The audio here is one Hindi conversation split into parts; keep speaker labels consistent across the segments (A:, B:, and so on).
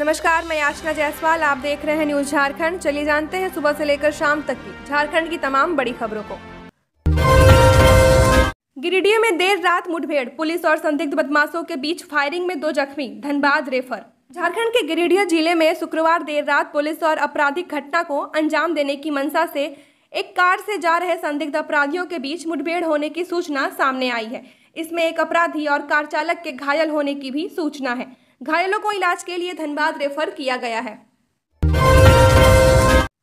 A: नमस्कार मैं याचना जायसवाल आप देख रहे हैं न्यूज झारखंड चलिए जानते हैं सुबह से लेकर शाम तक की झारखंड की तमाम बड़ी खबरों को गिरिडीह में देर रात मुठभेड़ पुलिस और संदिग्ध बदमाशों के बीच फायरिंग में दो जख्मी धनबाद रेफर झारखंड के गिरिडीह जिले में शुक्रवार देर रात पुलिस और आपराधिक घटना को अंजाम देने की मंशा से एक कार से जा रहे संदिग्ध अपराधियों के बीच मुठभेड़ होने की सूचना सामने आई है इसमें एक अपराधी और कार चालक के घायल होने की भी सूचना है घायलों को इलाज के लिए धनबाद रेफर किया गया है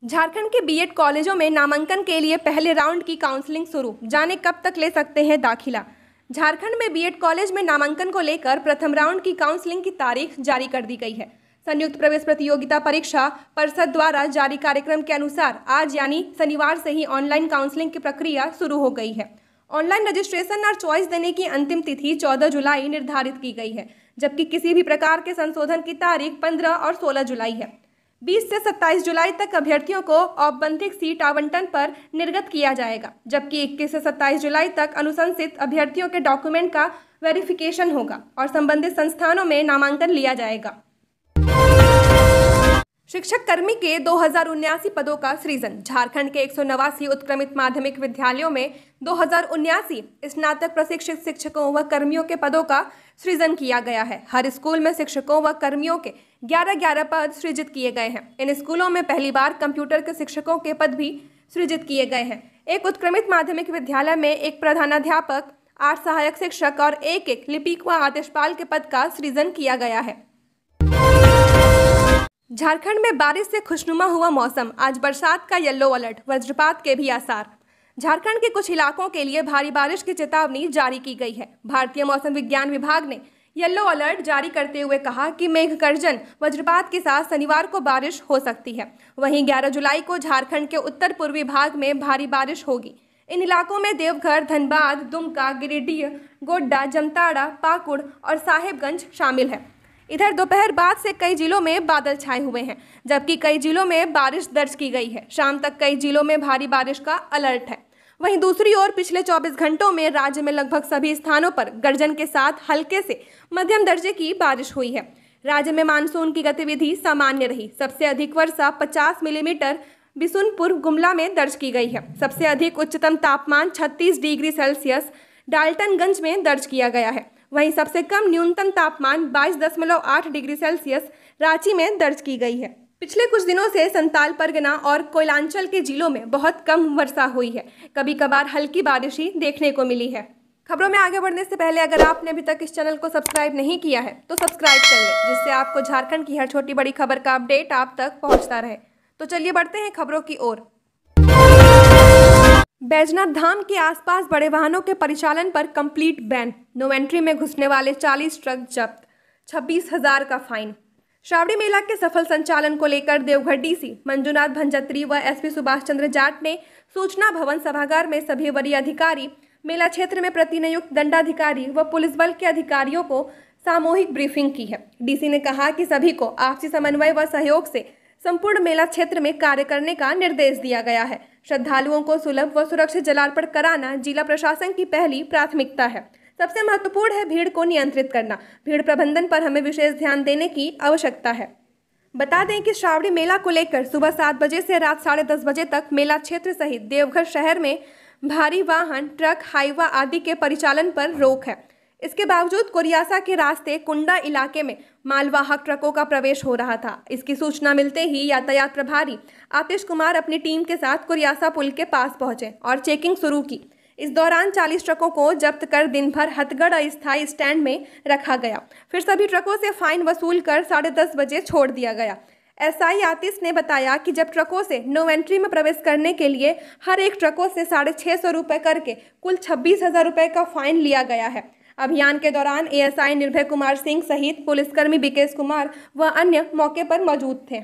A: झारखंड के बीएड कॉलेजों में नामांकन के लिए पहले राउंड की काउंसलिंग शुरू जाने कब तक ले सकते हैं दाखिला झारखंड में बीएड कॉलेज में नामांकन को लेकर प्रथम राउंड की काउंसलिंग की तारीख जारी कर दी गई है संयुक्त प्रवेश प्रतियोगिता परीक्षा परिषद द्वारा जारी कार्यक्रम के अनुसार आज यानी शनिवार से ही ऑनलाइन काउंसलिंग की प्रक्रिया शुरू हो गई है ऑनलाइन रजिस्ट्रेशन और चॉइस देने की अंतिम तिथि 14 जुलाई निर्धारित की गई है जबकि किसी भी प्रकार के संशोधन की तारीख 15 और 16 जुलाई है 20 से 27 जुलाई तक अभ्यर्थियों को औपबंधिक सीट आवंटन पर निर्गत किया जाएगा जबकि 21 से 27 जुलाई तक अनुशंसित अभ्यर्थियों के डॉक्यूमेंट का वेरिफिकेशन होगा और संबंधित संस्थानों में नामांकन लिया जाएगा शिक्षक कर्मी के दो पदों का सृजन झारखंड के एक उत्क्रमित माध्यमिक विद्यालयों में दो स्नातक प्रशिक्षित शिक्षकों व कर्मियों के पदों का सृजन किया गया है हर स्कूल में शिक्षकों व कर्मियों के 11-11 पद सृजित किए गए हैं इन स्कूलों में पहली बार कंप्यूटर के शिक्षकों के पद भी सृजित किए गए हैं एक उत्क्रमित माध्यमिक विद्यालय में एक प्रधानाध्यापक आठ सहायक शिक्षक और एक एक लिपिक व आदेशपाल के पद का सृजन किया गया है झारखंड में बारिश से खुशनुमा हुआ मौसम आज बरसात का येलो अलर्ट वज्रपात के भी आसार झारखंड के कुछ इलाकों के लिए भारी बारिश की चेतावनी जारी की गई है भारतीय मौसम विज्ञान विभाग ने येलो अलर्ट जारी करते हुए कहा कि मेघ गर्जन वज्रपात के साथ शनिवार को बारिश हो सकती है वहीं 11 जुलाई को झारखंड के उत्तर पूर्वी भाग में भारी बारिश होगी इन इलाकों में देवघर धनबाद दुमका गिरिडीह गोड्डा जमताड़ा पाकुड़ और साहेबगंज शामिल है इधर दोपहर बाद से कई जिलों में बादल छाए हुए हैं जबकि कई जिलों में बारिश दर्ज की गई है शाम तक कई जिलों में भारी बारिश का अलर्ट है वहीं दूसरी ओर पिछले 24 घंटों में राज्य में लगभग सभी स्थानों पर गर्जन के साथ हल्के से मध्यम दर्जे की बारिश हुई है राज्य में मानसून की गतिविधि सामान्य रही सबसे अधिक वर्षा 50 मिलीमीटर बिसुनपुर गुमला में दर्ज की गई है सबसे अधिक उच्चतम तापमान 36 डिग्री सेल्सियस डाल्टनगंज में दर्ज किया गया है वहीं सबसे कम न्यूनतम तापमान बाईस दशमलव आठ डिग्री सेल्सियस रांची में दर्ज की गई है पिछले कुछ दिनों से संताल परगना और कोयलांचल के जिलों में बहुत कम वर्षा हुई है कभी कभार हल्की बारिश ही देखने को मिली है खबरों में आगे बढ़ने से पहले अगर आपने अभी तक इस चैनल को सब्सक्राइब नहीं किया है तो सब्सक्राइब कर लें जिससे आपको झारखंड की हर छोटी बड़ी खबर का अपडेट आप तक पहुंचता रहे तो चलिए बढ़ते हैं खबरों की ओर बैजनाथ धाम के आसपास बड़े वाहनों के परिचालन पर कंप्लीट बैन नो एंट्री में घुसने वाले 40 ट्रक जब्त छब्बीस हजार का फाइन श्रावणी मेला के सफल संचालन को लेकर देवघर डीसी मंजुनाथ भंजत्री व एसपी सुभाष चंद्र जाट ने सूचना भवन सभागार में सभी वरीय अधिकारी मेला क्षेत्र में प्रतिनियुक्त दंडाधिकारी व पुलिस बल के अधिकारियों को सामूहिक ब्रीफिंग की है डीसी ने कहा कि सभी को आपसी समन्वय व सहयोग से संपूर्ण मेला क्षेत्र में कार्य करने का निर्देश दिया गया है श्रद्धालुओं को सुलभ व सुरक्षित जलार्पण कराना जिला प्रशासन की पहली प्राथमिकता है सबसे महत्वपूर्ण है भीड़ को नियंत्रित करना भीड़ प्रबंधन पर हमें विशेष ध्यान देने की आवश्यकता है बता दें कि श्रावणी मेला को लेकर सुबह सात बजे से रात साढ़े दस बजे तक मेला क्षेत्र सहित देवघर शहर में भारी वाहन ट्रक हाईवा आदि के परिचालन पर रोक है इसके बावजूद कोरियासा के रास्ते कुंडा इलाके में मालवाहक ट्रकों का प्रवेश हो रहा था इसकी सूचना मिलते ही यातायात प्रभारी आतिश कुमार अपनी टीम के साथ कोरियासा पुल के पास पहुंचे और चेकिंग शुरू की इस दौरान 40 ट्रकों को जब्त कर दिन भर हथगढ़ अस्थायी स्टैंड में रखा गया फिर सभी ट्रकों से फाइन वसूल कर साढ़े दस बजे छोड़ दिया गया एसआई आतिश ने बताया कि जब ट्रकों से नो एंट्री में प्रवेश करने के लिए हर एक ट्रकों से साढ़े छः सौ रुपये करके कुल छब्बीस हज़ार रुपये का फाइन लिया गया है अभियान के दौरान एएसआई निर्भय कुमार सिंह सहित पुलिसकर्मी बिकेश कुमार व अन्य मौके पर मौजूद थे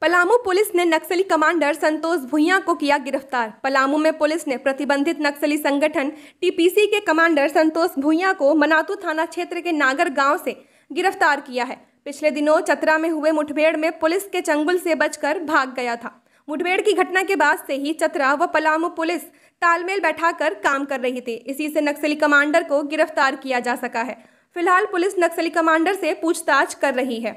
A: पलामू पुलिस ने नक्सली कमांडर संतोष भुइया को किया गिरफ्तार पलामू में पुलिस ने प्रतिबंधित नक्सली संगठन टीपीसी के कमांडर संतोष भुइया को मनातू थाना क्षेत्र के नागर गांव से गिरफ्तार किया है पिछले दिनों चतरा में हुए मुठभेड़ में पुलिस के चंगुल से बचकर भाग गया था मुठभेड़ की घटना के बाद से ही चतरा व पलामू पुलिस तालमेल बैठाकर काम कर रही थी इसी से नक्सली कमांडर को गिरफ्तार किया जा सका है फिलहाल पुलिस नक्सली कमांडर से पूछताछ कर रही है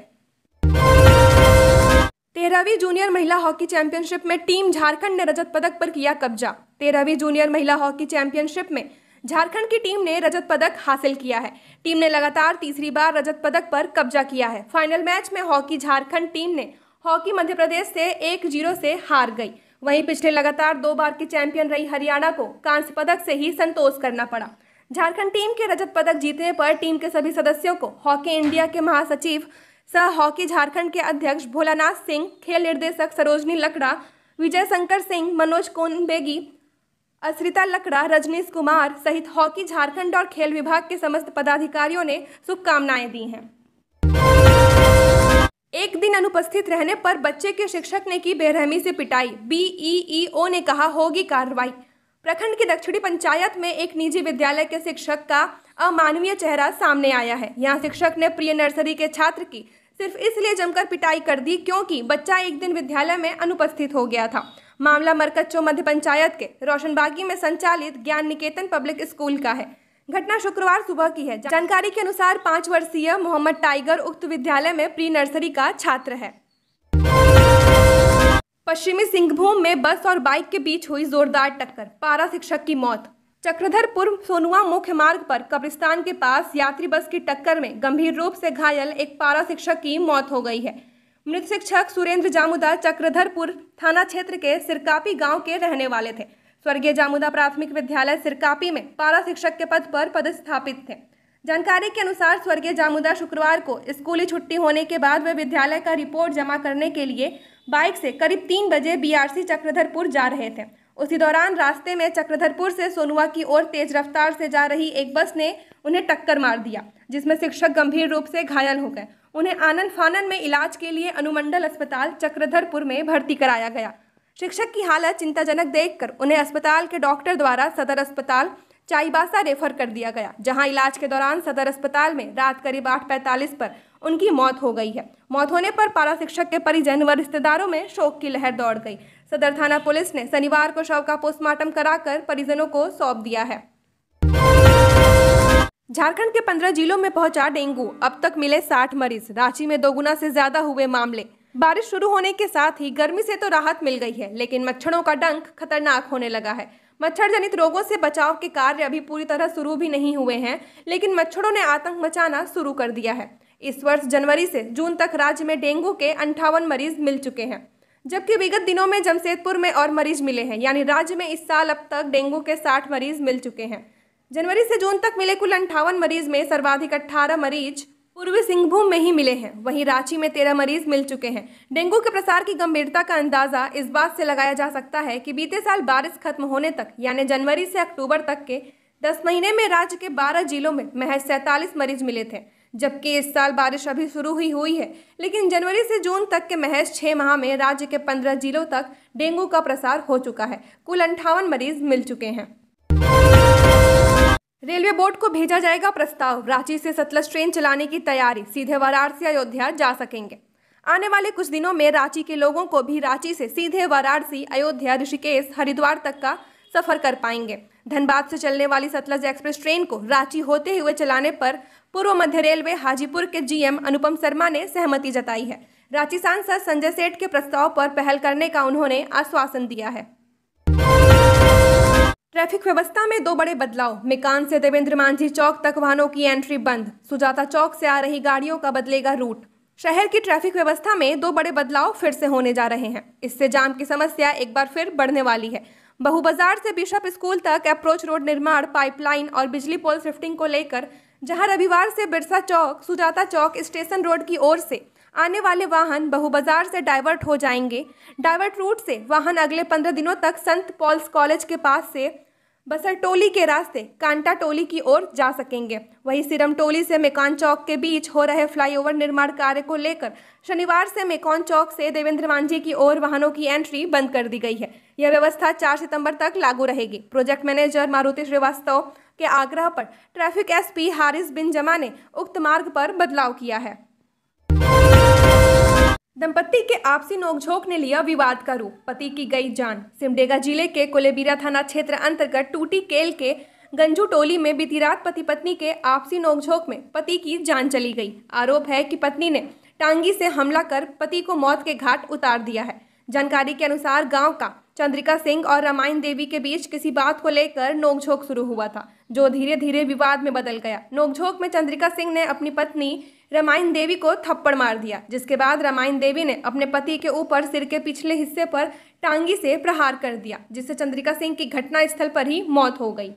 A: तेरहवीं जूनियर महिला हॉकी चैंपियनशिप में टीम झारखंड ने रजत पदक पर किया कब्जा तेरहवीं जूनियर महिला हॉकी चैंपियनशिप में झारखंड की टीम ने रजत पदक हासिल किया है टीम ने लगातार तीसरी बार रजत पदक पर कब्जा किया है फाइनल मैच में हॉकी झारखंड टीम ने हॉकी मध्य प्रदेश से एक जीरो से हार गई वहीं पिछले लगातार दो बार की चैंपियन रही हरियाणा को कांस्य पदक से ही संतोष करना पड़ा झारखंड टीम के रजत पदक जीतने पर टीम के सभी सदस्यों को हॉकी इंडिया के महासचिव सह हॉकी झारखंड के अध्यक्ष भोलानाथ सिंह खेल निर्देशक सरोजनी लकड़ा विजय शंकर सिंह मनोज कोनबेगी अश्रिता लकड़ा रजनीश कुमार सहित हॉकी झारखंड और खेल विभाग के समस्त पदाधिकारियों ने शुभकामनाएं दी हैं एक दिन अनुपस्थित रहने पर बच्चे के शिक्षक ने की बेरहमी से पिटाई बीईओ e e ने कहा होगी कार्रवाई प्रखंड की दक्षिणी पंचायत में एक निजी विद्यालय के शिक्षक का अमानवीय चेहरा सामने आया है यहाँ शिक्षक ने प्रिय नर्सरी के छात्र की सिर्फ इसलिए जमकर पिटाई कर दी क्योंकि बच्चा एक दिन विद्यालय में अनुपस्थित हो गया था मामला मरकच्चो मध्य पंचायत के रोशनबागी में संचालित ज्ञान निकेतन पब्लिक स्कूल का है घटना शुक्रवार सुबह की है जानकारी के अनुसार पाँच वर्षीय मोहम्मद टाइगर उक्त विद्यालय में प्री नर्सरी का छात्र है पश्चिमी सिंहभूम में बस और बाइक के बीच हुई जोरदार टक्कर पारा शिक्षक की मौत चक्रधरपुर सोनुआ मुख्य मार्ग पर कब्रिस्तान के पास यात्री बस की टक्कर में गंभीर रूप से घायल एक पारा शिक्षक की मौत हो गई है मृत शिक्षक सुरेंद्र जामुदा चक्रधरपुर थाना क्षेत्र के सिरकापी गांव के रहने वाले थे स्वर्गीय जामुदा प्राथमिक विद्यालय सिरकापी में पारा शिक्षक के पद पर पदस्थापित थे जानकारी के अनुसार स्वर्गीय जामुदा शुक्रवार को स्कूली छुट्टी होने के बाद वे विद्यालय का रिपोर्ट जमा करने के लिए बाइक से करीब तीन बजे बीआरसी चक्रधरपुर जा रहे थे उसी दौरान रास्ते में चक्रधरपुर से सोनुआ की ओर तेज रफ्तार से जा रही एक बस ने उन्हें टक्कर मार दिया जिसमें शिक्षक गंभीर रूप से घायल हो गए उन्हें आनंद फानन में इलाज के लिए अनुमंडल अस्पताल चक्रधरपुर में भर्ती कराया गया शिक्षक की हालत चिंताजनक देखकर उन्हें अस्पताल के डॉक्टर द्वारा सदर अस्पताल चाईबासा रेफर कर दिया गया जहां इलाज के दौरान सदर अस्पताल में रात करीब आठ पैंतालीस पर उनकी मौत हो गई है मौत होने पर पारा शिक्षक के परिजन व रिश्तेदारों में शोक की लहर दौड़ गई सदर थाना पुलिस ने शनिवार को शव का पोस्टमार्टम कराकर परिजनों को सौंप दिया है झारखंड के पंद्रह जिलों में पहुंचा डेंगू अब तक मिले साठ मरीज रांची में दोगुना से ज्यादा हुए मामले बारिश शुरू होने के साथ ही गर्मी से तो राहत मिल गई है लेकिन मच्छरों का डंक खतरनाक होने लगा है मच्छर जनित रोगों से बचाव के कार्य अभी पूरी तरह शुरू भी नहीं हुए हैं लेकिन मच्छरों ने आतंक मचाना शुरू कर दिया है इस वर्ष जनवरी से जून तक राज्य में डेंगू के अंठावन मरीज मिल चुके हैं जबकि विगत दिनों में जमशेदपुर में और मरीज मिले हैं यानी राज्य में इस साल अब तक डेंगू के साठ मरीज मिल चुके हैं जनवरी से जून तक मिले कुल अंठावन मरीज में सर्वाधिक अट्ठारह मरीज पूर्वी सिंहभूम में ही मिले हैं वहीं रांची में तेरह मरीज मिल चुके हैं डेंगू के प्रसार की गंभीरता का अंदाजा इस बात से लगाया जा सकता है कि बीते साल बारिश खत्म होने तक यानी जनवरी से अक्टूबर तक के दस महीने में राज्य के बारह जिलों में महज सैंतालीस मरीज मिले थे जबकि इस साल बारिश अभी शुरू ही हुई है लेकिन जनवरी से जून तक के महज छः माह में राज्य के पंद्रह जिलों तक डेंगू का प्रसार हो चुका है कुल अंठावन मरीज मिल चुके हैं रेलवे बोर्ड को भेजा जाएगा प्रस्ताव रांची से सतलज ट्रेन चलाने की तैयारी सीधे वाराणसी अयोध्या जा सकेंगे आने वाले कुछ दिनों में रांची के लोगों को भी रांची से सीधे वाराणसी अयोध्या ऋषिकेश हरिद्वार तक का सफर कर पाएंगे धनबाद से चलने वाली सतलज एक्सप्रेस ट्रेन को रांची होते हुए चलाने पर पूर्व मध्य रेलवे हाजीपुर के जीएम अनुपम शर्मा ने सहमति जताई है रांची सांसद संजय सेठ के प्रस्ताव पर पहल करने का उन्होंने आश्वासन दिया है ट्रैफिक व्यवस्था में दो बड़े बदलाव मिकान से देवेंद्र मांझी चौक तक वाहनों की एंट्री बंद सुजाता चौक से आ रही गाड़ियों का बदलेगा रूट शहर की ट्रैफिक व्यवस्था में दो बड़े बदलाव फिर से होने जा रहे हैं इससे जाम की समस्या एक बार फिर बढ़ने वाली है बहुबाजार से बिशप स्कूल तक अप्रोच रोड निर्माण पाइपलाइन और बिजली पोल शिफ्टिंग को लेकर जहां रविवार से बिरसा चौक सुजाता चौक स्टेशन रोड की ओर से आने वाले वाहन बहुबाजार से डाइवर्ट हो जाएंगे डाइवर्ट रूट से वाहन अगले पंद्रह दिनों तक संत पॉल्स कॉलेज के पास से बसर टोली के रास्ते कांटा टोली की ओर जा सकेंगे वहीं सिरम टोली से मेकॉन चौक के बीच हो रहे फ्लाईओवर निर्माण कार्य को लेकर शनिवार से मेकॉन चौक से देवेंद्र मांझी की ओर वाहनों की एंट्री बंद कर दी गई है यह व्यवस्था 4 सितंबर तक लागू रहेगी प्रोजेक्ट मैनेजर मारुति श्रीवास्तव के आग्रह पर ट्रैफिक एसपी हारिस बिन जमा ने उक्त मार्ग पर बदलाव किया है दंपति के आपसी नोकझोंक ने लिया विवाद का रूप पति की गई जान सिमडेगा जिले के कोलेबीरा थाना क्षेत्र अंतर्गत टूटी केल के गंजू टोली में बीती रात पति पत्नी के आपसी नोकझोंक में पति की जान चली गई आरोप है कि पत्नी ने टांगी से हमला कर पति को मौत के घाट उतार दिया है जानकारी के अनुसार गांव का चंद्रिका सिंह और रामायण देवी के बीच किसी बात को लेकर नोकझोंक शुरू हुआ था जो धीरे धीरे विवाद में बदल गया नोकझोंक में चंद्रिका सिंह ने अपनी पत्नी रामायण देवी को थप्पड़ मार दिया जिसके बाद रामायण देवी ने अपने पति के ऊपर सिर के पिछले हिस्से पर टांगी से प्रहार कर दिया जिससे चंद्रिका सिंह की घटना स्थल पर ही मौत हो गई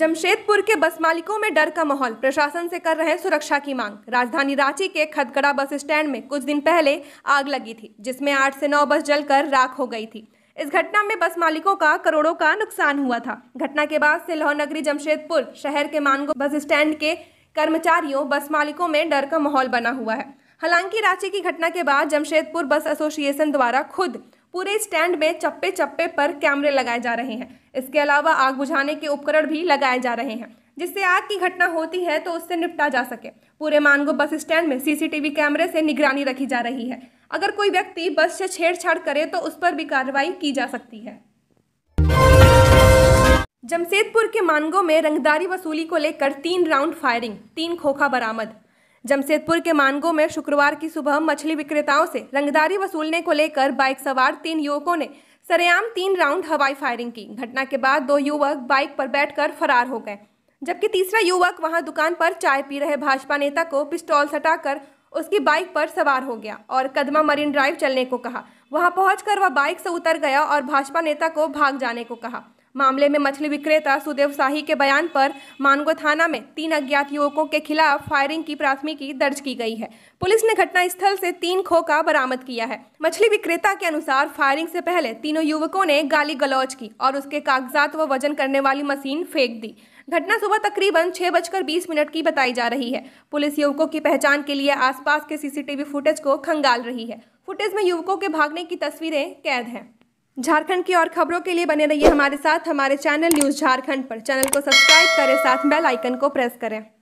A: जमशेदपुर के बस मालिकों में डर का माहौल प्रशासन से कर रहे सुरक्षा की मांग राजधानी रांची के खदगड़ा बस स्टैंड में कुछ दिन पहले आग लगी थी जिसमें आठ से नौ बस जलकर राख हो गई थी इस घटना में बस मालिकों का करोड़ों का नुकसान हुआ था घटना के बाद से लाहौर नगरी जमशेदपुर शहर के मानगो बस स्टैंड के कर्मचारियों बस मालिकों में डर का माहौल बना हुआ है हालांकि रांची की घटना के बाद जमशेदपुर बस एसोसिएशन द्वारा खुद पूरे स्टैंड में चप्पे चप्पे पर कैमरे लगाए जा रहे हैं इसके अलावा आग बुझाने के उपकरण भी लगाए जा रहे हैं जिससे आग की घटना होती है तो उससे निपटा जा सके पूरे मानगो बस स्टैंड में सीसीटीवी कैमरे से निगरानी रखी जा रही है अगर कोई व्यक्ति बस से छेड़छाड़ करे तो उस पर भी कार्रवाई की जा सकती है जमशेदपुर के मानगो में रंगदारी वसूली को लेकर तीन राउंड फायरिंग तीन खोखा बरामद जमशेदपुर के मानगो में शुक्रवार की सुबह मछली विक्रेताओं से रंगदारी वसूलने को लेकर बाइक सवार तीन युवकों ने सरेआम तीन राउंड हवाई फायरिंग की घटना के बाद दो युवक बाइक पर बैठकर फरार हो गए जबकि तीसरा युवक वहां दुकान पर चाय पी रहे भाजपा नेता को पिस्तौल सटाकर उसकी बाइक पर सवार हो गया और कदमा मरीन ड्राइव चलने को कहा वहां पहुंचकर वह बाइक से उतर गया और भाजपा नेता को भाग जाने को कहा मामले में मछली विक्रेता सुदेव शाही के बयान पर मानगो थाना में तीन अज्ञात युवकों के खिलाफ फायरिंग की प्राथमिकी दर्ज की गई है पुलिस ने घटनास्थल से तीन खोखा बरामद किया है मछली विक्रेता के अनुसार फायरिंग से पहले तीनों युवकों ने गाली गलौज की और उसके कागजात व वजन करने वाली मशीन फेंक दी घटना सुबह तकरीबन छह बजकर बीस मिनट की बताई जा रही है पुलिस युवकों की पहचान के लिए आसपास के सीसीटीवी फुटेज को खंगाल रही है फुटेज में युवकों के भागने की तस्वीरें कैद हैं झारखंड की और खबरों के लिए बने रहिए हमारे साथ हमारे चैनल न्यूज़ झारखंड पर चैनल को सब्सक्राइब करें साथ बेल आइकन को प्रेस करें